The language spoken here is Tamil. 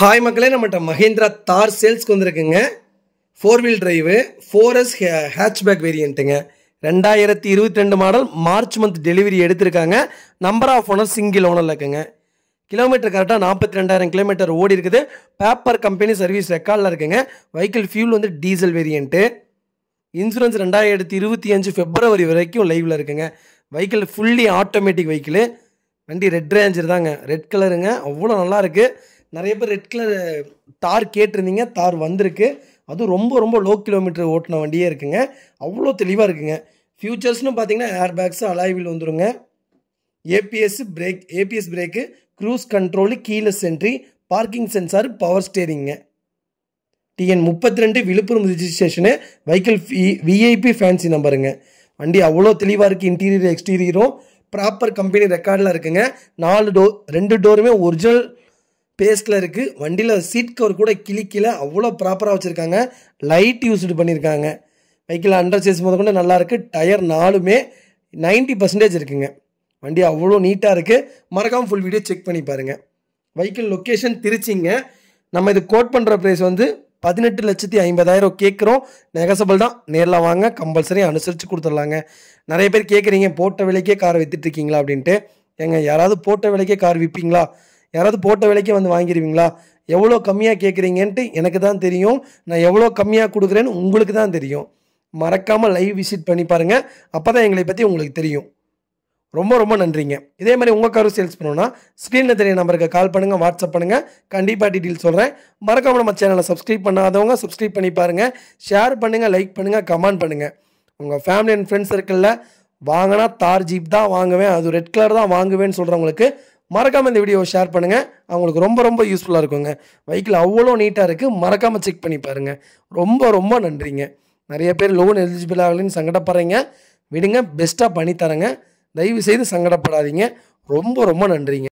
ஹாய் மக்களே நம்மகிட்ட மஹேந்திரா தார் சேல்ஸ்க்கு வந்திருக்குங்க four wheel drive four S hatchback வேரியண்ட்டுங்க ரெண்டாயிரத்தி இருபத்தி ரெண்டு மாடல் மார்ச் மந்த் டெலிவரி எடுத்திருக்காங்க நம்பர் ஆஃப் ஓனர் சிங்கிள் ஓனரில் இருக்குங்க கிலோமீட்டர் கரெக்டாக நாற்பத்தி ரெண்டாயிரம் கிலோமீட்டர் ஓடி இருக்குது பேப்பர் கம்பெனி சர்வீஸ் ரெக்கார்டில் இருக்குங்க வெஹிக்கிள் ஃபியூல் வந்து டீசல் வேரியண்ட்டு இன்சூரன்ஸ் ரெண்டாயிரத்தி இருபத்தி அஞ்சு ஃபெப்ரவரி வரைக்கும் லைவில் இருக்குங்க வெஹிக்கிள் ஃபுல்லி ஆட்டோமேட்டிக் வெஹிக்கிள் வண்டி ரெட் ரேஞ்சர் தாங்க ரெட் கலருங்க அவ்வளோ நல்லாயிருக்கு நிறைய பேர் ரெட் கலர் தார் கேட்டிருந்தீங்க தார் வந்திருக்கு அதுவும் ரொம்ப ரொம்ப லோ கிலோமீட்டர் ஓட்டின வண்டியே இருக்குங்க அவ்வளோ தெளிவாக இருக்குங்க ஃபியூச்சர்ஸ்னு பார்த்தீங்கன்னா ஏர் பேக்ஸு அலாய்வில் வந்துடுங்க ABS brake ABS brake cruise control கீழே சென்ட்ரி parking sensor power steering TN முப்பத்தி ரெண்டு Villupuram registration vehicle VIP fancy நம்பருங்க வண்டி அவ்வளோ தெளிவாக இருக்குது இன்டீரியர் எக்ஸ்டீரியரும் ப்ராப்பர் கம்பெனி ரெக்கார்டில் இருக்குங்க நாலு டோர் ரெண்டு டோருமே ஒரிஜினல் பேஸ்டில் இருக்குது வண்டியில் சீட் கவர் கூட கிளிக்கில் அவ்வளோ ப்ராப்பராக வச்சுருக்காங்க லைட் யூஸ்டு பண்ணியிருக்காங்க வெஹிக்கிள் அண்டர் சேஸ் போது கொண்டு நல்லாயிருக்கு டயர் நாலுமே நைன்ட்டி பர்சன்டேஜ் இருக்குங்க வண்டி அவ்வளோ நீட்டாக இருக்குது மறக்காமல் ஃபுல் வீடியோ செக் பண்ணி பாருங்கள் வெஹிக்கிள் லொக்கேஷன் திருச்சிங்க நம்ம இது கோட் பண்ணுற ப்ரைஸ் வந்து பதினெட்டு லட்சத்தி ஐம்பதாயிரம் கேட்குறோம் நெகசபிள் தான் நேரில் வாங்க கம்பல்சரி அனுசரித்து கொடுத்துடலாங்க நிறைய பேர் கேட்குறீங்க போட்ட விலைக்கே கார் விற்றுட்ருக்கீங்களா அப்படின்ட்டு எங்கள் யாராவது போட்ட விலைக்கே கார் விற்பீங்களா யாராவது போட்ட விலைக்கு வந்து வாங்கிடுவீங்களா எவ்வளோ கம்மியாக கேட்குறீங்கன்ட்டு எனக்கு தான் தெரியும் நான் எவ்வளோ கம்மியாக கொடுக்குறேன்னு உங்களுக்கு தான் தெரியும் மறக்காமல் லைவ் விசிட் பண்ணி பாருங்கள் அப்போ தான் எங்களை பற்றி உங்களுக்கு தெரியும் ரொம்ப ரொம்ப நன்றிங்க இதே மாதிரி உங்கள் காரும் சேல்ஸ் பண்ணணும்னா ஸ்க்ரீனில் தெரிய நம்பருக்கு கால் பண்ணுங்கள் வாட்ஸ்அப் பண்ணுங்கள் கண்டிப்பாக டீட்டெயில் சொல்கிறேன் மறக்காமல் நம்ம சேனலை சப்ஸ்கிரைப் பண்ணாதவங்க சப்ஸ்கிரைப் பண்ணி பாருங்கள் ஷேர் பண்ணுங்கள் லைக் பண்ணுங்கள் கமெண்ட் பண்ணுங்கள் உங்கள் ஃபேமிலி அண்ட் ஃப்ரெண்ட்ஸ் சர்க்கிளில் வாங்கினா தார் ஜீப் தான் வாங்குவேன் அது ரெட் கலர் தான் வாங்குவேன்னு சொல்கிறவங்களுக்கு மறக்காமல் இந்த வீடியோவை ஷேர் பண்ணுங்கள் அவங்களுக்கு ரொம்ப ரொம்ப யூஸ்ஃபுல்லாக இருக்குங்க வைக்கில் அவ்வளோ நீட்டாக இருக்குது மறக்காமல் செக் பண்ணி பாருங்கள் ரொம்ப ரொம்ப நன்றிங்க நிறைய பேர் லோன் எலிஜிபிள் ஆகலன்னு சங்கடப்படுறீங்க விடுங்க பெஸ்ட்டாக பண்ணித்தரேங்க தயவு செய்து சங்கடப்படாதீங்க ரொம்ப ரொம்ப நன்றிங்க